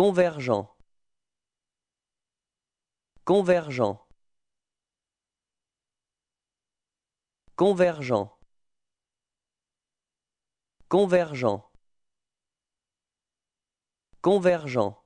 Convergent Convergent Convergent Convergent Convergent